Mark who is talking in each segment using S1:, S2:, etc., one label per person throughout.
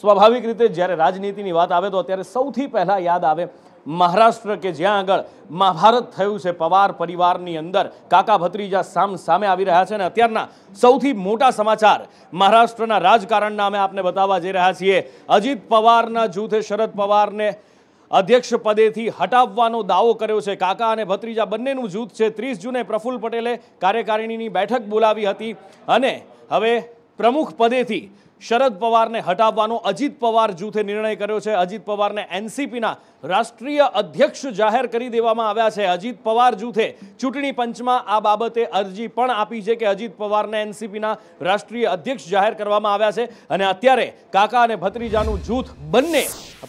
S1: સ્વાભાવિક રીતે જ્યારે રાજનીતિની વાત આવે તો અત્યારે સૌથી પહેલાં યાદ આવે મહારાષ્ટ્ર કે જ્યાં આગળ મહાભારત થયું છે પવાર પરિવારની અંદર કાકા ભત્રીજા સામ સામે આવી રહ્યા છે અને અત્યારના સૌથી મોટા સમાચાર મહારાષ્ટ્રના રાજકારણના અમે આપને બતાવવા જઈ રહ્યા છીએ અજીત પવારના જૂથે શરદ પવારને અધ્યક્ષ પદેથી હટાવવાનો દાવો કર્યો છે કાકા અને ભત્રીજા બંનેનું જૂથ છે ત્રીસ જૂને પ્રફુલ્લ પટેલે કાર્યકારિણીની બેઠક બોલાવી હતી અને હવે પ્રમુખ પદેથી શરદ પવારને હટાવવાનો અજીત પવાર જૂથે નિર્ણય કર્યો છે અજીત પવારને એનસીપીના રાષ્ટ્રીય અધ્યક્ષ જાહેર કરી દેવામાં આવ્યા છે અજીત પવાર જૂથે ચૂંટણી પંચમાં આ બાબતે અરજી પણ આપી છે કે અજીત પવારને એનસીપીના રાષ્ટ્રીય અધ્યક્ષ જાહેર કરવામાં આવ્યા છે અને અત્યારે કાકા અને ભત્રીજાનું જૂથ બંને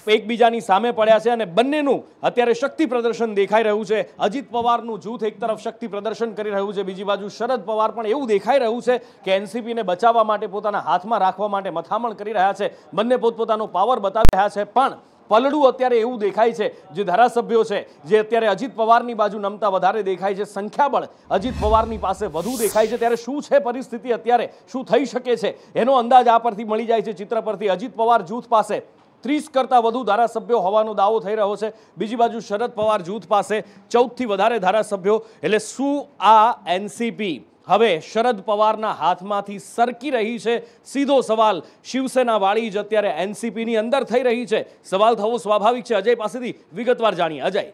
S1: એકબીજાની સામે પડ્યા છે અને બંનેનું અત્યારે શક્તિ પ્રદર્શન દેખાઈ રહ્યું છે અજીત પવારનું જૂથ એક તરફ શક્તિ પ્રદર્શન કરી રહ્યું છે બીજી બાજુ શરદ પવાર પણ એવું દેખાઈ રહ્યું છે કે એનસીપીને બચાવવા માટે પોતાના હાથમાં રાખવા માટે મથામણ કરી રહ્યા છે બંને પોતપોતાનો પાવર બતાવી રહ્યા છે પણ પલડું અત્યારે એવું દેખાય છે જે ધારાસભ્યો છે જે અત્યારે અજીત પવારની બાજુ નમતા વધારે દેખાય છે સંખ્યાબળ અજીત પવારની પાસે વધુ દેખાય છે ત્યારે શું છે પરિસ્થિતિ અત્યારે શું થઈ શકે છે એનો અંદાજ આ પરથી મળી જાય છે ચિત્ર પરથી અજીત પવાર જૂથ પાસે ત્રીસ કરતાં વધુ ધારાસભ્યો હોવાનો દાવો થઈ રહ્યો છે બીજી બાજુ શરદ પવાર જૂથ પાસે ચૌદથી વધારે ધારાસભ્યો એટલે શું આ એનસીપી હવે શરદ પવારના હાથમાંથી સરકી રહી છે સીધો સવાલ શિવસેના વાળી જ અત્યારે એનસીપીની અંદર થઈ રહી છે સવાલ થવો સ્વાભાવિક છે અજય પાસેથી વિગતવાર જાણીએ અજય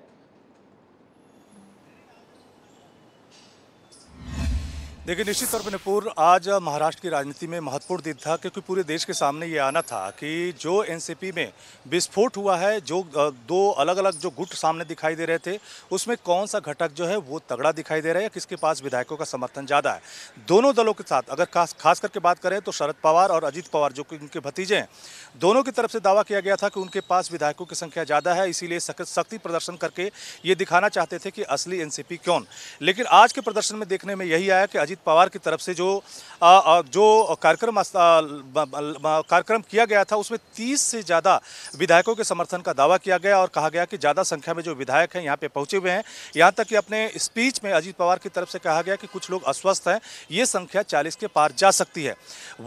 S2: देखिए निश्चित तौर पर नपुर आज महाराष्ट्र की राजनीति में महत्वपूर्ण दिन था क्योंकि पूरे देश के सामने ये आना था कि जो एनसीपी में विस्फोट हुआ है जो दो अलग अलग जो गुट सामने दिखाई दे रहे थे उसमें कौन सा घटक जो है वो तगड़ा दिखाई दे रहा है या किसके पास विधायकों का समर्थन ज़्यादा है दोनों दलों के साथ अगर खास खास करके बात करें तो शरद पवार और अजीत पवार जो कि उनके भतीजे हैं दोनों की तरफ से दावा किया गया था कि उनके पास विधायकों की संख्या ज़्यादा है इसीलिए सख्ती प्रदर्शन करके ये दिखाना चाहते थे कि असली एन कौन लेकिन आज के प्रदर्शन में देखने में यही आया कि अजीत अजीत पवार की तरफ से जो जो कार्यक्रम कार्यक्रम किया गया था उसमें तीस से ज़्यादा विधायकों के समर्थन का दावा किया गया और कहा गया कि ज़्यादा संख्या में जो विधायक हैं यहाँ पे पहुँचे हुए हैं यहाँ तक कि अपने स्पीच में अजीत पवार की तरफ से कहा गया कि कुछ लोग अस्वस्थ हैं ये संख्या चालीस के पार जा सकती है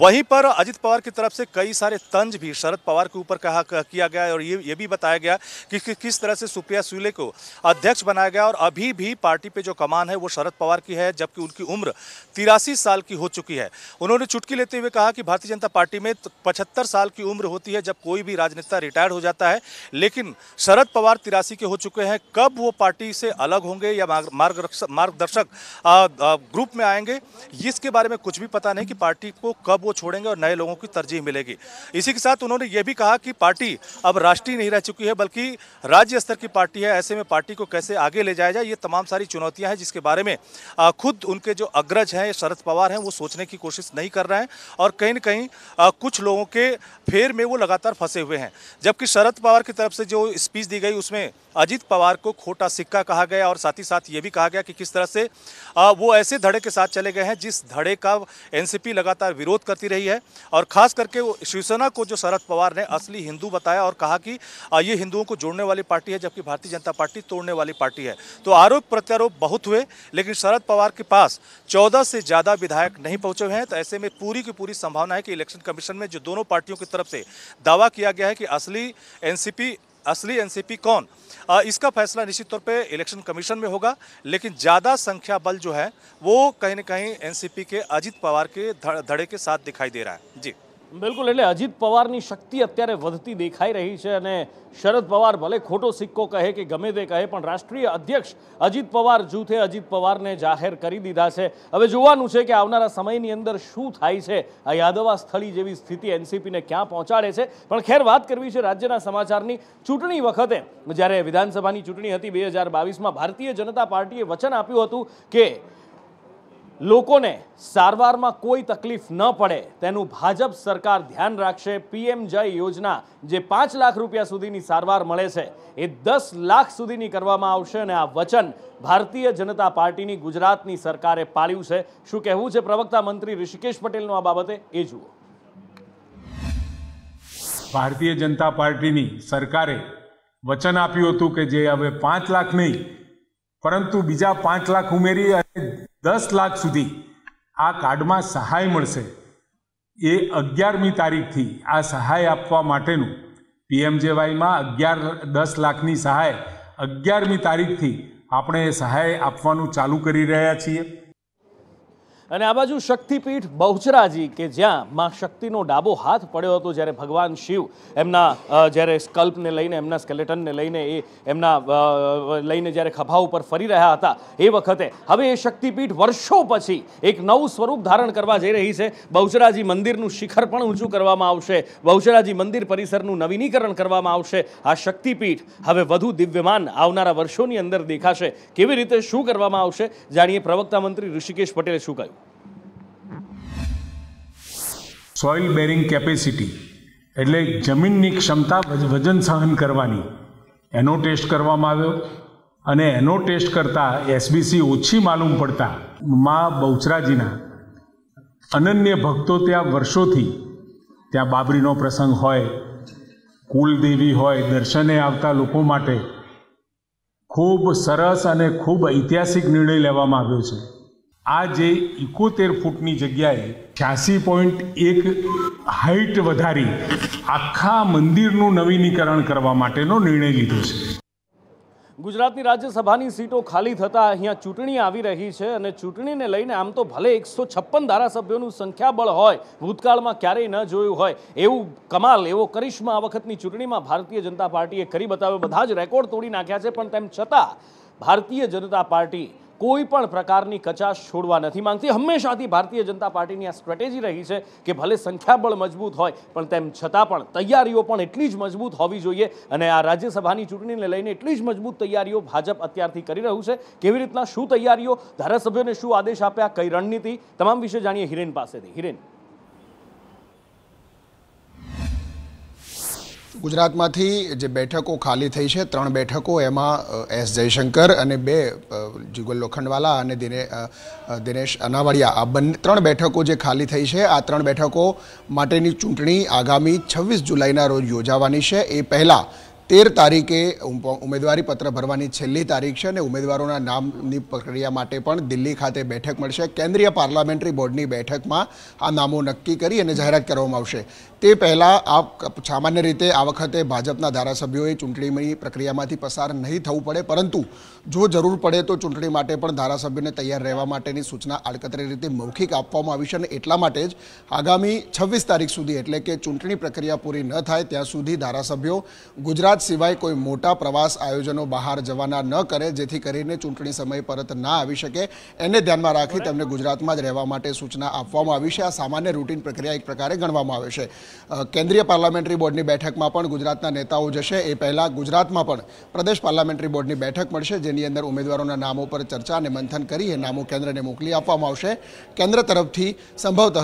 S2: वहीं पर अजित पवार की तरफ से कई सारे तंज भी शरद पवार के ऊपर कहा किया गया और ये ये भी बताया गया कि, कि किस तरह से सुप्रिया सुले को अध्यक्ष बनाया गया और अभी भी पार्टी पे जो कमान है वो शरद पवार की है जबकि उनकी उम्र तिरासी साल की हो चुकी है उन्होंने चुटकी लेते हुए कहा कि भारतीय जनता पार्टी में तो पचहत्तर साल की उम्र होती है जब कोई भी राजनेता रिटायर्ड हो जाता है लेकिन शरद पवार तिरासी के हो चुके हैं कब वो पार्टी से अलग होंगे या मार्गदर्शक ग्रुप में आएंगे इसके बारे में कुछ भी पता नहीं कि पार्टी को कब वो छोड़ेंगे और नए लोगों की तरजीह मिलेगी इसी के साथ उन्होंने ये भी कहा कि पार्टी अब राष्ट्रीय नहीं रह चुकी है बल्कि राज्य स्तर की पार्टी है ऐसे में पार्टी को कैसे आगे ले जाया जाए ये तमाम सारी चुनौतियां हैं जिसके बारे में खुद उनके जो अग्रज नीरज हैं शरद पवार हैं वो सोचने की कोशिश नहीं कर रहे हैं और कहीं ना कहीं कुछ लोगों के फेर में वो लगातार फंसे हुए हैं जबकि शरद पवार की तरफ से जो स्पीच दी गई उसमें अजीत पवार को खोटा सिक्का कहा गया और साथ ही साथ ये भी कहा गया कि किस तरह से वो ऐसे धड़े के साथ चले गए हैं जिस धड़े का एनसीपी लगातार विरोध करती रही है और खास करके शिवसेना को जो शरद पवार ने असली हिंदू बताया और कहा कि ये हिंदुओं को जोड़ने वाली पार्टी है जबकि भारतीय जनता पार्टी तोड़ने वाली पार्टी है तो आरोप प्रत्यारोप बहुत हुए लेकिन शरद पवार के पास चौदह चौदह से ज़्यादा विधायक नहीं पहुंचे हुए हैं तो ऐसे में पूरी की पूरी संभावना है कि इलेक्शन कमीशन में जो दोनों पार्टियों की तरफ से दावा किया गया है कि असली एनसीपी असली एनसीपी कौन आ, इसका फैसला निश्चित तौर पे इलेक्शन कमीशन में होगा लेकिन ज़्यादा संख्या बल जो है वो कहीं ना कहीं एनसीपी के अजित पवार के धड़े के साथ दिखाई दे रहा है जी
S1: બિલકુલ એટલે અજીત પવારની શક્તિ અત્યારે વધતી દેખાઈ રહી છે અને શરદ પવાર ભલે ખોટો સિક્કો કહે કે ગમે તે કહે પણ રાષ્ટ્રીય અધ્યક્ષ અજીત પવાર જૂથે અજીત પવારને જાહેર કરી દીધા છે હવે જોવાનું છે કે આવનારા સમયની અંદર શું થાય છે આ યાદવા સ્થળી જેવી સ્થિતિ એનસીપીને ક્યાં પહોંચાડે છે પણ ખેર વાત કરવી છે રાજ્યના સમાચારની ચૂંટણી વખતે જ્યારે વિધાનસભાની ચૂંટણી હતી બે હજાર બાવીસમાં ભારતીય જનતા પાર્ટીએ વચન આપ્યું હતું કે લોકોને સારવારમાં કોઈ તકલીફ ન પડે તેનું ભાજપ સરકાર ધ્યાન રાખશે પીએમ જય યોજના જે પાંચ લાખ રૂપિયા સુધીની સારવાર મળે છે એ દસ લાખ સુધીની કરવામાં આવશે અને આ વચન ભારતીય જનતા પાર્ટીની ગુજરાતની સરકારે પાળ્યું છે શું કહેવું છે પ્રવક્તા મંત્રી ઋષિકેશ પટેલનું આ બાબતે એ જુઓ
S3: ભારતીય જનતા પાર્ટીની સરકારે વચન આપ્યું હતું કે જે હવે પાંચ લાખ નહીં પરંતુ બીજા પાંચ લાખ ઉમેરી અને દસ લાખ સુધી આ કાર્ડમાં સહાય મળશે એ અગિયારમી તારીખથી આ સહાય આપવા માટેનું પીએમજેવાયમાં અગિયાર દસ લાખની સહાય અગિયારમી તારીખથી આપણે સહાય આપવાનું ચાલુ કરી રહ્યા છીએ અને આ
S1: બાજુ શક્તિપીઠ બહુચરાજી કે જ્યાં માં શક્તિનો ડાબો હાથ પડ્યો હતો જ્યારે ભગવાન શિવ એમના જ્યારે સ્કલ્પને લઈને એમના સ્કેલેટનને લઈને એ એમના લઈને જ્યારે ખભા ઉપર ફરી રહ્યા હતા એ વખતે હવે એ શક્તિપીઠ વર્ષો પછી એક નવું સ્વરૂપ ધારણ કરવા જઈ રહી છે બહુચરાજી મંદિરનું શિખર પણ ઊંચું કરવામાં આવશે બહુચરાજી મંદિર પરિસરનું નવીનીકરણ કરવામાં આવશે આ શક્તિપીઠ હવે વધુ દિવ્યમાન આવનારા વર્ષોની અંદર દેખાશે કેવી રીતે શું કરવામાં આવશે જાણીએ પ્રવક્તા મંત્રી ઋષિકેશ પટેલે શું કહ્યું
S3: સોઇલ બેરિંગ કેપેસિટી એટલે જમીનની ક્ષમતા વજન સહન કરવાની એનો ટેસ્ટ કરવામાં આવ્યો અને એનો ટેસ્ટ કરતાં એસબીસી ઓછી માલુમ પડતા મા બહુચરાજીના અનન્ય ભક્તો ત્યાં વર્ષોથી ત્યાં બાબરીનો પ્રસંગ હોય કુલદેવી હોય દર્શને આવતા લોકો માટે ખૂબ સરસ અને ખૂબ ઐતિહાસિક નિર્ણય લેવામાં આવ્યો છે આ જે ઇકોતેર ફૂટની જગ્યાએ છ્યાસી પોઈન્ટ એક હાઇટ વધારી આખા મંદિરનું નવીનીકરણ કરવા માટેનો નિર્ણય લીધો છે
S1: ગુજરાતની રાજ્યસભાની સીટો ખાલી થતાં અહીંયા ચૂંટણી આવી રહી છે અને ચૂંટણીને લઈને આમ તો ભલે એકસો છપ્પન ધારાસભ્યોનું સંખ્યાબળ હોય ભૂતકાળમાં ક્યારેય ન જોયું હોય એવું કમાલ એવો કરિશ્મા આ વખતની ચૂંટણીમાં ભારતીય જનતા પાર્ટીએ કરી બતાવ્યો બધા જ રેકોર્ડ તોડી નાખ્યા છે પણ તેમ છતાં ભારતીય જનતા પાર્ટી કોઈ પણ પ્રકારની કચાશ છોડવા નથી માંગતી હંમેશાથી ભારતીય જનતા પાર્ટીની આ સ્ટ્રેટેજી રહી છે કે ભલે સંખ્યાબળ મજબૂત હોય પણ તેમ છતાં પણ તૈયારીઓ પણ એટલી જ મજબૂત હોવી જોઈએ અને આ રાજ્યસભાની ચૂંટણીને લઈને એટલી જ મજબૂત તૈયારીઓ ભાજપ અત્યારથી કરી રહ્યું છે કેવી રીતના શું તૈયારીઓ ધારાસભ્યોને શું આદેશ આપ્યા કઈ રણનીતિ તમામ વિશે જાણીએ હિરેન પાસેથી હિરેન
S4: ગુજરાતમાંથી જે બેઠકો ખાલી થઈ છે ત્રણ બેઠકો એમાં એસ જયશંકર અને બે જુગલ લોખંડવાલા અને દિને દિનેશ અનાવડિયા આ બંને ત્રણ બેઠકો જે ખાલી થઈ છે આ ત્રણ બેઠકો માટેની ચૂંટણી આગામી છવ્વીસ જુલાઈના રોજ યોજાવાની છે એ પહેલાં 16 તારીખે ઉમેદવારી પત્ર ભરવાની છેલ્લી તારીખ છે અને ઉમેદવારોના નામની પ્રક્રિયા માટે પણ દિલ્હી ખાતે બેઠક મળશે કેન્દ્રીય પાર્લામેન્ટરી બોર્ડની બેઠકમાં આ નામો નક્કી કરી અને જાહેરાત કરવામાં આવશે તે પહેલા આપ સામાન્ય રીતે આ વખતે ભાજપના ધારાસભ્યો એ ચૂંટણીમી પ્રક્રિયામાંથી પસાર નહીં થવું પડે પરંતુ જો જરૂર પડે તો ચૂંટણી માટે પણ ધારાસભ્યોને તૈયાર રહેવા માટેની સૂચના આડકતરી રીતે મૌખિક આપવાનો આવશે એટલે માત્ર જ આગામી 26 તારીખ સુધી એટલે કે ચૂંટણી પ્રક્રિયા પૂરી ન થાય ત્યાં સુધી ધારાસભ્યો ગુજરાત અમદાવાદ સિવાય કોઈ મોટા પ્રવાસ આયોજનો બહાર જવાના ન કરે જેથી કરીને ચૂંટણી સમય પરત ના આવી શકે એને ધ્યાનમાં રાખી તેમને ગુજરાતમાં જ રહેવા માટે સૂચના આપવામાં આવી છે આ સામાન્ય રૂટીન પ્રક્રિયા એક પ્રકારે ગણવામાં આવે છે કેન્દ્રીય પાર્લામેન્ટરી બોર્ડની બેઠકમાં પણ ગુજરાતના નેતાઓ જશે એ પહેલાં ગુજરાતમાં પણ પ્રદેશ પાર્લામેન્ટરી બોર્ડની બેઠક મળશે જેની અંદર ઉમેદવારોના નામો પર ચર્ચા અને મંથન કરી એ નામો કેન્દ્રને મોકલી આપવામાં આવશે કેન્દ્ર તરફથી સંભવતઃ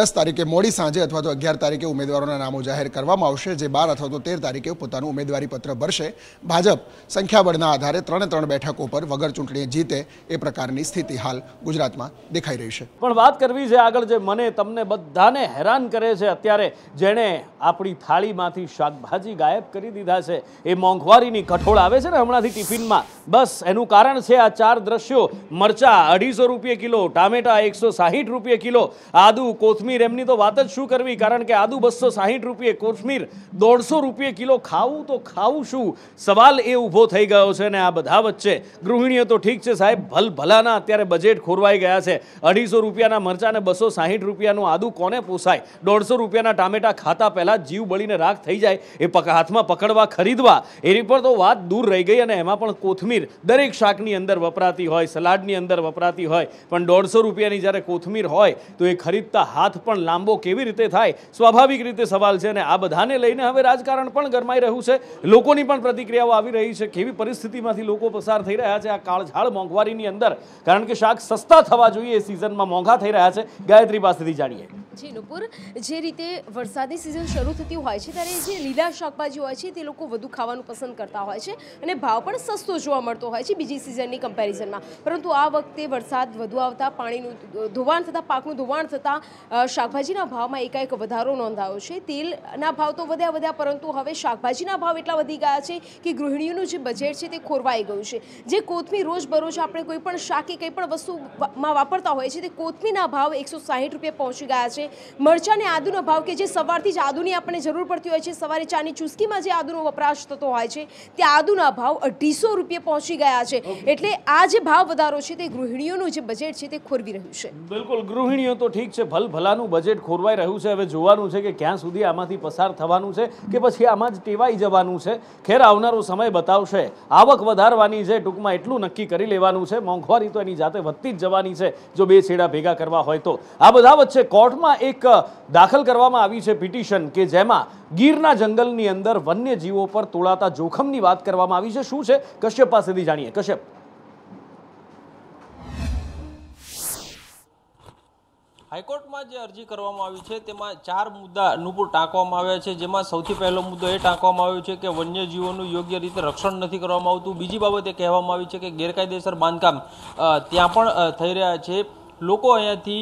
S4: દસ તારીખે મોડી સાંજે અથવા તો અગિયાર તારીખે ઉમેદવારોના નામો જાહેર કરવામાં આવશે જે બાર અથવા તો તેર તારીખે પોતાનું ઉમેદવાર ઉમેદવારીપત્ર ભરશે ભાજપ સંખ્યાબળના આધારે ત્રણે ત્રણ બેઠકો પર વગર ચૂંટણી જીતે એ પ્રકારની સ્થિતિ હાલ ગુજરાતમાં દેખાઈ રહી છે
S1: પણ વાત કરવી છે આગળ જે મને તમને બધાને હેરાન કરે છે અત્યારે જેણે આપણી થાળીમાંથી શાકભાજી ગાયબ કરી દીધા છે એ મોંઘવારીની કઠોળ આવે છે ને હમણાંથી ટિફિનમાં બસ એનું કારણ છે આ ચાર દ્રશ્યો મરચા અઢીસો રૂપિયે કિલો ટામેટા એકસો સાહીઠ રૂપિયા કિલો આદુ કોથમીર એમની તો વાત જ શું કરવી કારણ કે આદુ બસો સાહીઠ રૂપિયે કોથમીર દોઢસો રૂપિયે કિલો ખાવું તો ખાવું શું સવાલ એ ઊભો થઈ ગયો છે ને આ બધા વચ્ચે ગૃહિણીઓ તો ઠીક છે સાહેબ ભલ ભલાના અત્યારે બજેટ ખોરવાઈ ગયા છે અઢીસો રૂપિયાના મરચા બસો સાહીઠ રૂપિયાનું આદુ કોને પોસાય દોઢસો રૂપિયાના ટામેટા ખાતા પહેલાં જીવ બળીને રાખ થઈ જાય એ હાથમાં પકડવા ખરીદવા એની પર તો વાત દૂર રહી ગઈ અને એમાં પણ કોથમીર દરેક શાકની અંદર વપરાતી હોય સલાડની અંદર વપરાતી હોય પણ દોઢસો રૂપિયાની જ્યારે કોથમીર હોય તો એ ખરીદતા હાથ પણ લાંબો કેવી રીતે થાય સ્વાભાવિક રીતે સવાલ છે અને આ બધાને લઈને હવે રાજકારણ પણ ગરમાઈ રહ્યું છે લોકોની પણ પ્રતિક્રિયાઓ આવી રહી છે કેવી પરિસ્થિતિમાંથી લોકો પસાર થઈ રહ્યા છે આ કાળઝાળ મોંઘવારીની અંદર કારણ કે શાક સસ્તા થવા જોઈએ એ સિઝનમાં મોંઘા થઈ રહ્યા છે ગાયત્રી પાસેથી જાણીએ જી નુપુર જે રીતે વરસાદની સિઝન શરૂ થતી હોય છે ત્યારે જે લીલા શાકભાજી હોય છે તે લોકો વધુ ખાવાનું પસંદ કરતા હોય છે અને ભાવ પણ સસ્તો જોવા મળતો હોય છે બીજી સિઝનની કમ્પેરિઝનમાં પરંતુ આ વખતે વરસાદ વધુ આવતા પાણીનું ધોવાણ થતાં પાકનું ધોવાણ થતાં શાકભાજીના ભાવમાં એકાએક વધારો નોંધાયો છે તેલના ભાવ તો વધ્યા વધ્યા પરંતુ હવે શાકભાજીના ભાવ ભાવ એટલા વધી ગયા છે કે ગૃહિણીઓનું જે બજેટ છે તે ખોરવાઈ ગયું છે જે કોથમીર રોજબરોજ આપણે કોઈ પણ શાકે કંઈ પણ વસ્તુમાં વાપરતા હોય છે તે કોથમીરના ભાવ એકસો સાહીઠ રૂપિયા પહોંચી ગયા છે મરચાં અને આદુનો ભાવ કે જે સવારથી જ આદુની આપણને જરૂર પડતી હોય છે સવારે ચાની ચુસ્કીમાં જે આદુનો વપરાશ થતો હોય છે તે આદુના ભાવ અઢીસો રૂપિયા પહોંચી ગયા છે એટલે આ જે ભાવ વધારો છે તે ગૃહિણીઓનું જે બજેટ છે તે ખોરવી રહ્યું છે બિલકુલ ગૃહિણીઓ તો ઠીક છે ભલ ભલાનું બજેટ ખોરવાઈ રહ્યું છે હવે જોવાનું છે કે ક્યાં સુધી આમાંથી પસાર થવાનું છે કે પછી આમાં જ ટેવાઈ જવાનું કરવાનું છે ખેર આવનારો સમય બતાવશે આવક વધારવાની છે ટૂંકમાં એટલું નક્કી કરી લેવાનું છે મોંઘવારી તો એની જાતે વધતી જ જવાની છે જો બે છેડા ભેગા કરવા હોય તો આ બધા વચ્ચે કોર્ટમાં એક દાખલ કરવામાં આવી છે પિટિશન કે જેમાં ગીરના જંગલની અંદર વન્યજીવો પર તોળાતા જોખમની વાત કરવામાં આવી છે શું છે કશ્યપ પાસેથી જાણીએ કશ્યપ
S5: હાઈકોર્ટમાં જે અરજી કરવામાં આવી છે તેમાં ચાર મુદ્દા અનુકૂળ ટાંકવામાં આવ્યા છે જેમાં સૌથી પહેલો મુદ્દો એ ટાંકવામાં આવ્યો છે કે વન્યજીવોનું યોગ્ય રીતે રક્ષણ નથી કરવામાં આવતું બીજી બાબત એ કહેવામાં આવી છે કે ગેરકાયદેસર બાંધકામ ત્યાં પણ થઈ રહ્યા છે લોકો અહીંયાથી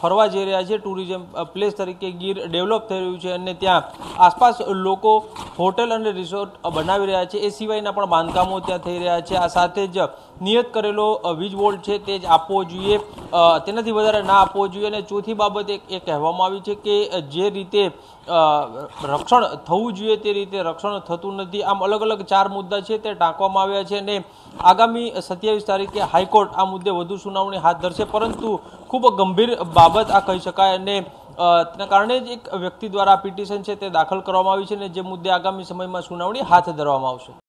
S5: ફરવા જઈ રહ્યા છે ટુરિઝમ પ્લેસ તરીકે ગીર ડેવલપ થઈ રહ્યું છે અને ત્યાં આસપાસ લોકો હોટેલ અને રિસોર્ટ બનાવી રહ્યા છે એ સિવાયના પણ બાંધકામો ત્યાં થઈ રહ્યા છે આ સાથે જ નિયત કરેલો વીજ બોર્ડ છે તે જ આપવો જોઈએ તેનાથી વધારે ના આપવો જોઈએ અને ચોથી બાબત એક એ કહેવામાં આવી છે કે જે રીતે રક્ષણ થવું જોઈએ તે રીતે રક્ષણ થતું નથી આમ અલગ અલગ ચાર મુદ્દા છે તે ટાંકવામાં આવ્યા છે અને આગામી સત્યાવીસ તારીખે હાઈકોર્ટ આ મુદ્દે વધુ સુનાવણી હાથ ધરશે પરંતુ ખૂબ ગંભીર બાબત આ કહી શકાય અને તેના કારણે જ એક વ્યક્તિ દ્વારા પિટિશન છે તે દાખલ કરવામાં આવી છે અને જે મુદ્દે આગામી સમયમાં સુનાવણી હાથ ધરવામાં આવશે